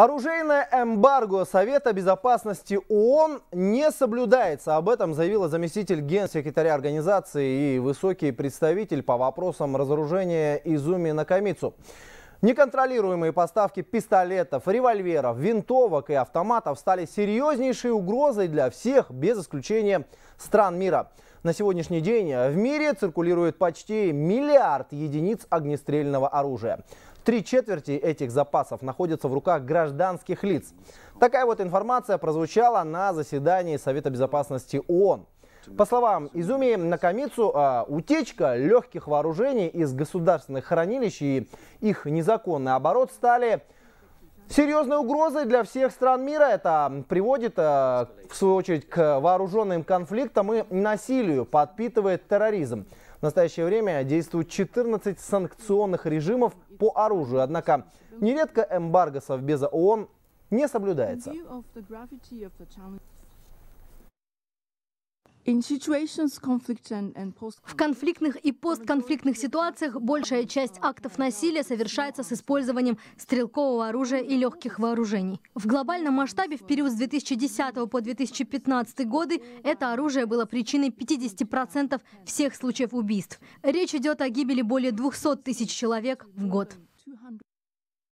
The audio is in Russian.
Оружейное эмбарго Совета Безопасности ООН не соблюдается. Об этом заявила заместитель генсекретаря организации и высокий представитель по вопросам разоружения Изуми Накамицу. Неконтролируемые поставки пистолетов, револьверов, винтовок и автоматов стали серьезнейшей угрозой для всех, без исключения стран мира. На сегодняшний день в мире циркулирует почти миллиард единиц огнестрельного оружия. Три четверти этих запасов находятся в руках гражданских лиц. Такая вот информация прозвучала на заседании Совета Безопасности ООН. По словам Изуми Накамицу, а, утечка легких вооружений из государственных хранилищ и их незаконный оборот стали серьезной угрозой для всех стран мира. Это приводит, э, в свою очередь, к вооруженным конфликтам и насилию, подпитывает терроризм. В настоящее время действуют 14 санкционных режимов по оружию. Однако нередко эмбарго Совбеза ООН не соблюдается. В конфликтных и постконфликтных ситуациях большая часть актов насилия совершается с использованием стрелкового оружия и легких вооружений. В глобальном масштабе в период с 2010 по 2015 годы это оружие было причиной 50% всех случаев убийств. Речь идет о гибели более 200 тысяч человек в год.